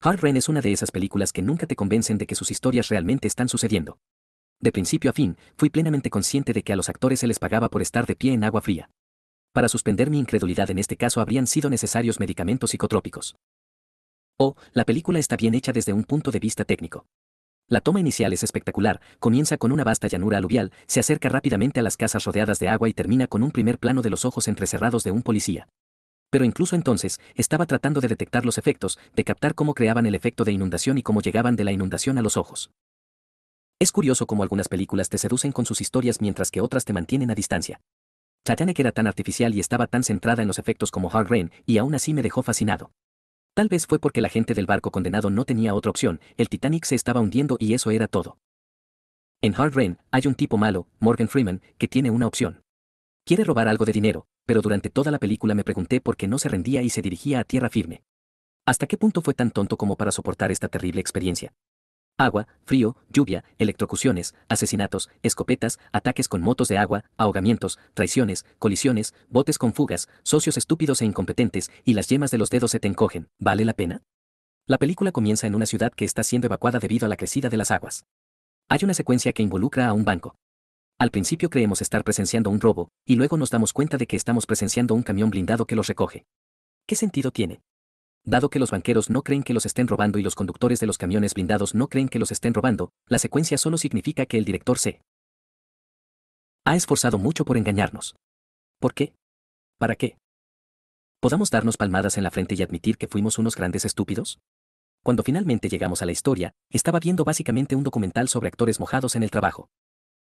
Hard Rain es una de esas películas que nunca te convencen de que sus historias realmente están sucediendo. De principio a fin, fui plenamente consciente de que a los actores se les pagaba por estar de pie en agua fría. Para suspender mi incredulidad en este caso habrían sido necesarios medicamentos psicotrópicos. O, oh, la película está bien hecha desde un punto de vista técnico. La toma inicial es espectacular, comienza con una vasta llanura aluvial, se acerca rápidamente a las casas rodeadas de agua y termina con un primer plano de los ojos entrecerrados de un policía. Pero incluso entonces, estaba tratando de detectar los efectos, de captar cómo creaban el efecto de inundación y cómo llegaban de la inundación a los ojos. Es curioso cómo algunas películas te seducen con sus historias mientras que otras te mantienen a distancia. Titanic era tan artificial y estaba tan centrada en los efectos como Hard Rain, y aún así me dejó fascinado. Tal vez fue porque la gente del barco condenado no tenía otra opción, el Titanic se estaba hundiendo y eso era todo. En Hard Rain, hay un tipo malo, Morgan Freeman, que tiene una opción. Quiere robar algo de dinero, pero durante toda la película me pregunté por qué no se rendía y se dirigía a tierra firme. ¿Hasta qué punto fue tan tonto como para soportar esta terrible experiencia? Agua, frío, lluvia, electrocuciones, asesinatos, escopetas, ataques con motos de agua, ahogamientos, traiciones, colisiones, botes con fugas, socios estúpidos e incompetentes, y las yemas de los dedos se te encogen. ¿Vale la pena? La película comienza en una ciudad que está siendo evacuada debido a la crecida de las aguas. Hay una secuencia que involucra a un banco. Al principio creemos estar presenciando un robo, y luego nos damos cuenta de que estamos presenciando un camión blindado que los recoge. ¿Qué sentido tiene? Dado que los banqueros no creen que los estén robando y los conductores de los camiones blindados no creen que los estén robando, la secuencia solo significa que el director se ha esforzado mucho por engañarnos. ¿Por qué? ¿Para qué? ¿Podamos darnos palmadas en la frente y admitir que fuimos unos grandes estúpidos? Cuando finalmente llegamos a la historia, estaba viendo básicamente un documental sobre actores mojados en el trabajo.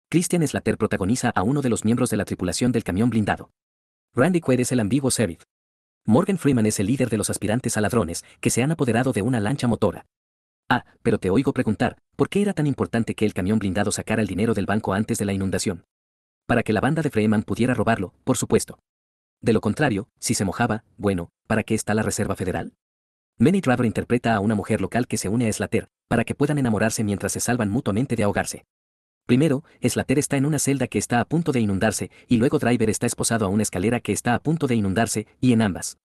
Christian Slater protagoniza a uno de los miembros de la tripulación del camión blindado. Randy Quaid es el ambiguo sheriff. Morgan Freeman es el líder de los aspirantes a ladrones que se han apoderado de una lancha motora. Ah, pero te oigo preguntar, ¿por qué era tan importante que el camión blindado sacara el dinero del banco antes de la inundación? Para que la banda de Freeman pudiera robarlo, por supuesto. De lo contrario, si se mojaba, bueno, ¿para qué está la Reserva Federal? Manny Driver interpreta a una mujer local que se une a Slater, para que puedan enamorarse mientras se salvan mutuamente de ahogarse. Primero, Slater está en una celda que está a punto de inundarse, y luego Driver está esposado a una escalera que está a punto de inundarse, y en ambas.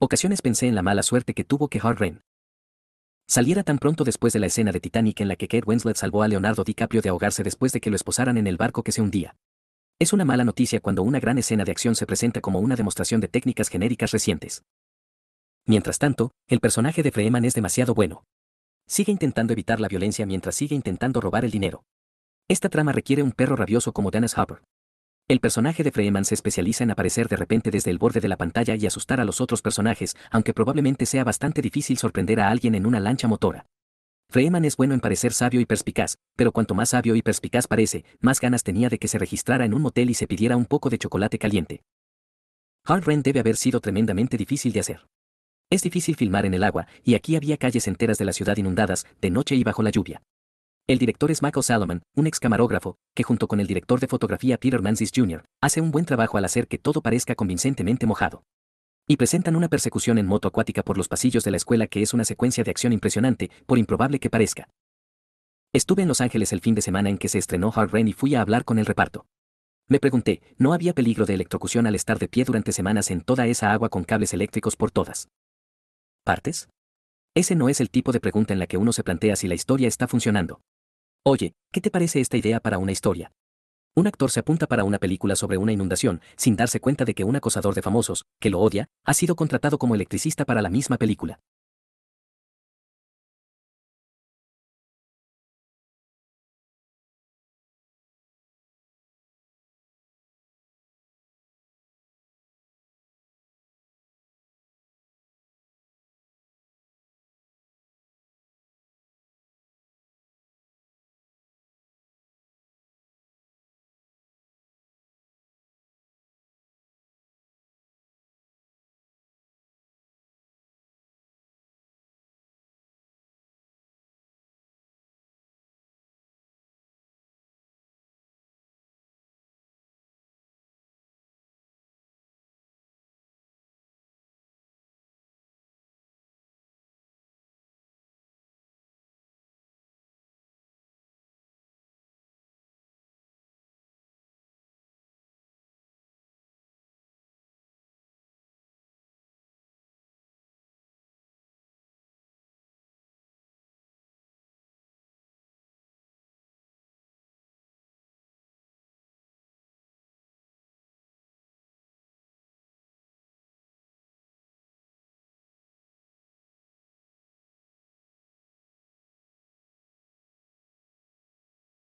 Ocasiones pensé en la mala suerte que tuvo que Hard Saliera tan pronto después de la escena de Titanic en la que Kate Winslet salvó a Leonardo DiCaprio de ahogarse después de que lo esposaran en el barco que se hundía. Es una mala noticia cuando una gran escena de acción se presenta como una demostración de técnicas genéricas recientes. Mientras tanto, el personaje de Freeman es demasiado bueno sigue intentando evitar la violencia mientras sigue intentando robar el dinero. Esta trama requiere un perro rabioso como Dennis Hopper. El personaje de Freeman se especializa en aparecer de repente desde el borde de la pantalla y asustar a los otros personajes, aunque probablemente sea bastante difícil sorprender a alguien en una lancha motora. Freeman es bueno en parecer sabio y perspicaz, pero cuanto más sabio y perspicaz parece, más ganas tenía de que se registrara en un motel y se pidiera un poco de chocolate caliente. Hard debe haber sido tremendamente difícil de hacer. Es difícil filmar en el agua, y aquí había calles enteras de la ciudad inundadas, de noche y bajo la lluvia. El director es Michael Salomon, un ex camarógrafo, que junto con el director de fotografía Peter Mansis Jr., hace un buen trabajo al hacer que todo parezca convincentemente mojado. Y presentan una persecución en moto acuática por los pasillos de la escuela que es una secuencia de acción impresionante, por improbable que parezca. Estuve en Los Ángeles el fin de semana en que se estrenó Hard Rain y fui a hablar con el reparto. Me pregunté, ¿no había peligro de electrocución al estar de pie durante semanas en toda esa agua con cables eléctricos por todas? partes? Ese no es el tipo de pregunta en la que uno se plantea si la historia está funcionando. Oye, ¿qué te parece esta idea para una historia? Un actor se apunta para una película sobre una inundación, sin darse cuenta de que un acosador de famosos, que lo odia, ha sido contratado como electricista para la misma película.